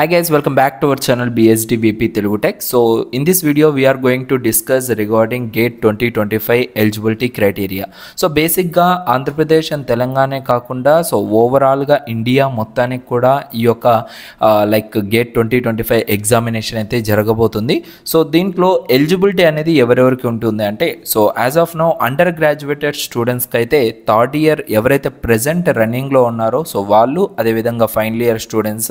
Hi guys, welcome back to our channel BSDVP so Tech. So in this video, we are going to discuss twenty GATE 2025 eligibility criteria. So బేసిక్గా Andhra Pradesh and తెలంగాణే కాకుండా so ఓవరాల్గా India మొత్తానికి కూడా ఈ యొక్క like gate twenty twenty five examination అయితే జరగబోతుంది so దీంట్లో ఎలిజిబిలిటీ అనేది ఎవరెవరికి ఉంటుంది అంటే so as of no under graduated స్టూడెంట్స్కి అయితే థర్డ్ ఇయర్ ఎవరైతే ప్రజెంట్ రన్నింగ్లో ఉన్నారో సో వాళ్ళు అదేవిధంగా ఫైనల్ ఇయర్ స్టూడెంట్స్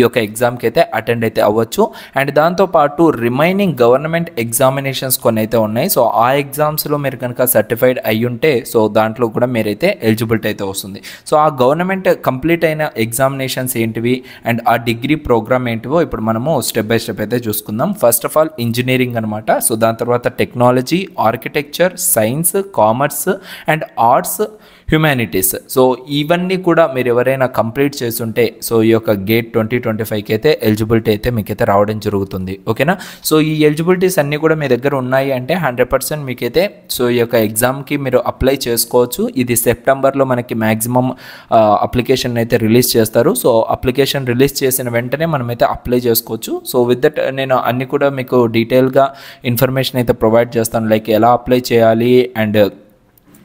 ఈ యొక్క ఎగ్జామ్ ఎగ్జామ్కి అయితే అటెండ్ అయితే అవ్వచ్చు అండ్ దాంతోపాటు రిమైనింగ్ గవర్నమెంట్ ఎగ్జామినేషన్స్ కొన్ని అయితే ఉన్నాయి సో ఆ ఎగ్జామ్స్లో మీరు కనుక సర్టిఫైడ్ అయ్యుంటే సో దాంట్లో కూడా మీరైతే ఎలిజిబిలిటీ అయితే వస్తుంది సో ఆ గవర్నమెంట్ కంప్లీట్ అయిన ఎగ్జామినేషన్స్ ఏంటివి అండ్ ఆ డిగ్రీ ప్రోగ్రామ్ ఏంటివో ఇప్పుడు మనము స్టెప్ బై స్టెప్ అయితే చూసుకుందాం ఫస్ట్ ఆఫ్ ఆల్ ఇంజనీరింగ్ అనమాట సో దాని తర్వాత technology architecture science commerce and arts humanities so ఇవన్నీ కూడా మీరు ఎవరైనా కంప్లీట్ చేస్తుంటే సో ఈ యొక్క గేట్ ట్వంటీ ట్వంటీ ఫైవ్కి అయితే ఎలిజిబిలిటీ అయితే మీకైతే రావడం జరుగుతుంది ఓకేనా సో ఈ ఎలిజిబిలిటీస్ అన్నీ కూడా మీ దగ్గర ఉన్నాయి అంటే హండ్రెడ్ పర్సెంట్ మీకైతే సో ఈ యొక్క ఎగ్జామ్కి మీరు అప్లై చేసుకోవచ్చు ఇది సెప్టెంబర్లో మనకి మ్యాక్సిమం అప్లికేషన్ అయితే రిలీజ్ చేస్తారు సో అప్లికేషన్ రిలీజ్ చేసిన వెంటనే మనమైతే అప్లై చేసుకోవచ్చు సో విత్ దట్ నేను అన్ని కూడా మీకు డీటెయిల్గా ఇన్ఫర్మేషన్ అయితే ప్రొవైడ్ చేస్తాను లైక్ ఎలా అప్లై చేయాలి and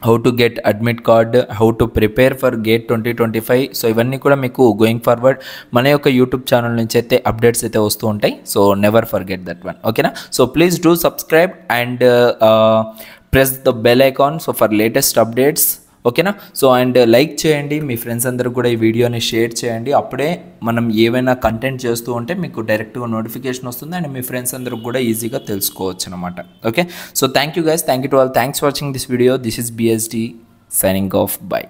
how to get admit card how to prepare for gate twenty twenty five so ఇవన్నీ కూడా మీకు గోయింగ్ ఫార్వర్డ్ మన యొక్క యూట్యూబ్ ఛానల్ నుంచి అయితే అప్డేట్స్ అయితే వస్తూ ఉంటాయి so never forget that one ఓకేనా so please do subscribe and press the bell icon so for latest updates ఓకేనా సో అండ్ లైక్ చేయండి మీ ఫ్రెండ్స్ అందరూ కూడా ఈ వీడియోని షేర్ చేయండి అప్పుడే మనం ఏవైనా కంటెంట్ చేస్తూ ఉంటే మీకు డైరెక్ట్గా నోటిఫికేషన్ వస్తుంది అండ్ మీ ఫ్రెండ్స్ అందరూ కూడా ఈజీగా తెలుసుకోవచ్చు అనమాట okay so thank you guys thank you to all thanks watching this video this is BSD signing off by